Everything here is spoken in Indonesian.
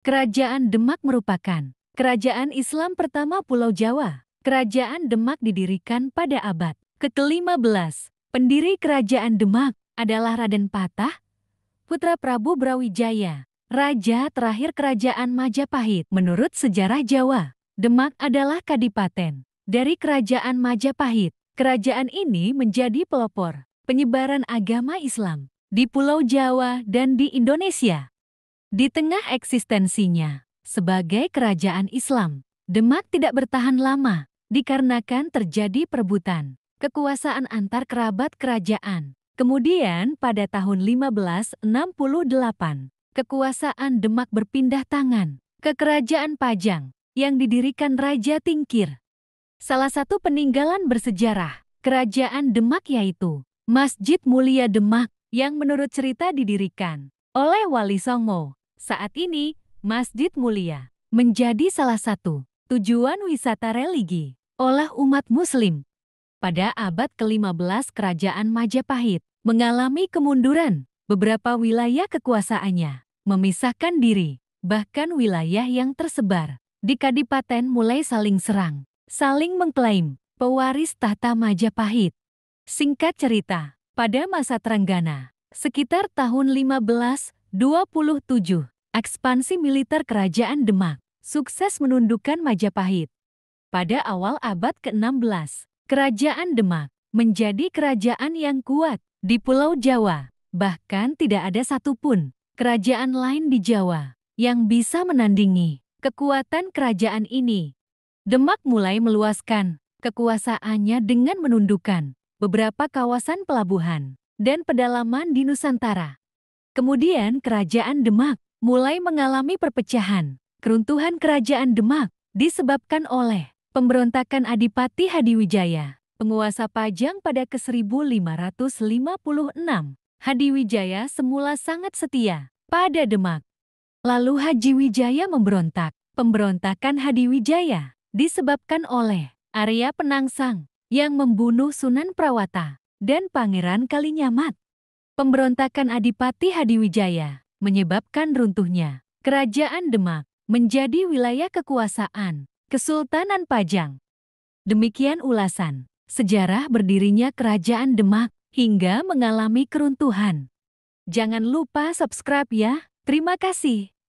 Kerajaan Demak merupakan kerajaan Islam pertama Pulau Jawa. Kerajaan Demak didirikan pada abad ke-15. Pendiri Kerajaan Demak adalah Raden Patah, putra Prabu Brawijaya, raja terakhir Kerajaan Majapahit. Menurut sejarah Jawa, Demak adalah kadipaten dari Kerajaan Majapahit. Kerajaan ini menjadi pelopor penyebaran agama Islam di Pulau Jawa dan di Indonesia. Di tengah eksistensinya sebagai kerajaan Islam, Demak tidak bertahan lama dikarenakan terjadi perebutan kekuasaan antar kerabat kerajaan. Kemudian pada tahun 1568, kekuasaan Demak berpindah tangan ke kerajaan Pajang yang didirikan Raja Tingkir. Salah satu peninggalan bersejarah kerajaan Demak yaitu Masjid Mulia Demak yang menurut cerita didirikan oleh Wali Songo saat ini, Masjid Mulia menjadi salah satu tujuan wisata religi oleh umat muslim. Pada abad ke-15 kerajaan Majapahit mengalami kemunduran. Beberapa wilayah kekuasaannya memisahkan diri, bahkan wilayah yang tersebar di kadipaten mulai saling serang, saling mengklaim pewaris tahta Majapahit. Singkat cerita, pada masa Trenggana, sekitar tahun 15 27. Ekspansi militer Kerajaan Demak sukses menundukkan Majapahit. Pada awal abad ke-16, Kerajaan Demak menjadi kerajaan yang kuat di Pulau Jawa. Bahkan tidak ada satupun kerajaan lain di Jawa yang bisa menandingi kekuatan kerajaan ini. Demak mulai meluaskan kekuasaannya dengan menundukkan beberapa kawasan pelabuhan dan pedalaman di Nusantara. Kemudian kerajaan Demak mulai mengalami perpecahan. Keruntuhan kerajaan Demak disebabkan oleh pemberontakan Adipati Hadiwijaya, penguasa Pajang pada ke 1556. Hadiwijaya semula sangat setia pada Demak. Lalu Haji Wijaya memberontak. Pemberontakan Hadiwijaya disebabkan oleh Arya Penangsang yang membunuh Sunan Prawata dan Pangeran Kalinyamat pemberontakan Adipati Hadiwijaya menyebabkan runtuhnya Kerajaan Demak menjadi wilayah kekuasaan Kesultanan Pajang. Demikian ulasan sejarah berdirinya Kerajaan Demak hingga mengalami keruntuhan. Jangan lupa subscribe ya. Terima kasih.